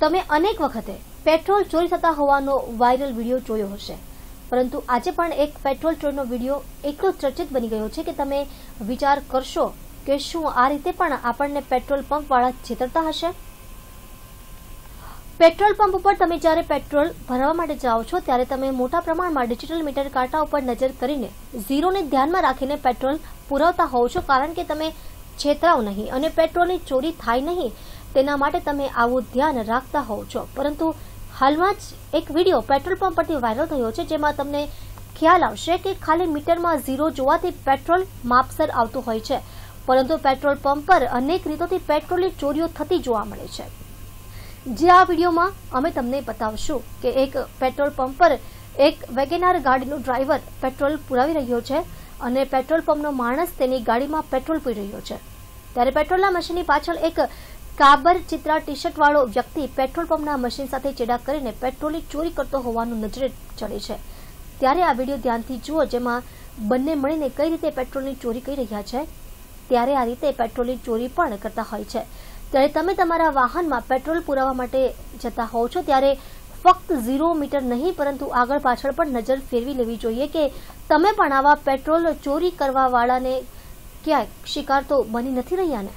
તમે અનેક વખતે પેટ્રોલ ચોરી થતા હોવાનો વાયરલ વિડીયો જોયો હશે પરંતુ આજે પણ એક પેટ્રોલ ચોરીનો વિડીયો એટલો ચર્ચિત બની ગયો છે કે તમે વિચાર કરશો કે શું આ રીતે પણ આપણને પેટ્રોલ પંપવાળા છેતરતા હશે પેટ્રોલ પંપ ઉપર તમે જ્યારે પેટ્રોલ ભરવા માટે જાઓ છો ત્યારે તમે મોટા પ્રમાણમાં ડિજિટલ મીટર કાંટા ઉપર નજર કરીને ઝીરોને ધ્યાનમાં રાખીને પેટ્રોલ પુરાવતા હોવ છો કારણ કે તમે છેતરાવ નહીં અને પેટ્રોલની ચોરી થાય નહીં તેના માટે તમે આવું ધ્યાન રાખતા હોવ છો પરંતુ હાલમાં જ એક વિડીયો પેટ્રોલ પંપ પરથી વાયરલ થયો છે જેમાં તમને ખ્યાલ આવશે કે ખાલી મીટરમાં ઝીરો જોવાથી પેટ્રોલ માપસર આવતું હોય છે પરંતુ પેટ્રોલ પંપ પર અનેક રીતોથી પેટ્રોલની ચોરીઓ થતી જોવા મળે છે જે આ વિડીયોમાં અમે તમને બતાવશું કે એક પેટ્રોલ પંપ પર એક વેગેનાર ગાડીનો ડ્રાઈવર પેટ્રોલ પુરાવી રહ્યો છે અને પેટ્રોલ પંપનો માણસ તેની ગાડીમાં પેટ્રોલ પી રહ્યો છે ત્યારે પેટ્રોલના મશીનની પાછળ એક કાબર ચિત્રા ટી શર્ટ વાળો વ્યક્તિ પેટ્રોલ પંપના મશીન સાથે ચેડા કરીને પેટ્રોલની ચોરી કરતો હોવાનું નજરે ચડે છે ત્યારે આ વિડીયો ધ્યાનથી જુઓ જેમાં બંને મળીને કઈ રીતે પેટ્રોલની ચોરી કરી રહ્યા છે ત્યારે આ રીતે પેટ્રોલની ચોરી પણ કરતા હોય છે ત્યારે તમે તમારા વાહનમાં પેટ્રોલ પુરાવા માટે જતા હોવ છો ત્યારે ફક્ત ઝીરો મીટર નહીં પરંતુ આગળ પાછળ પણ નજર ફેરવી લેવી જોઈએ કે તમે પણ આવા પેટ્રોલ ચોરી કરવાવાળાને ક્યાંય શિકાર તો બની નથી રહ્યા ને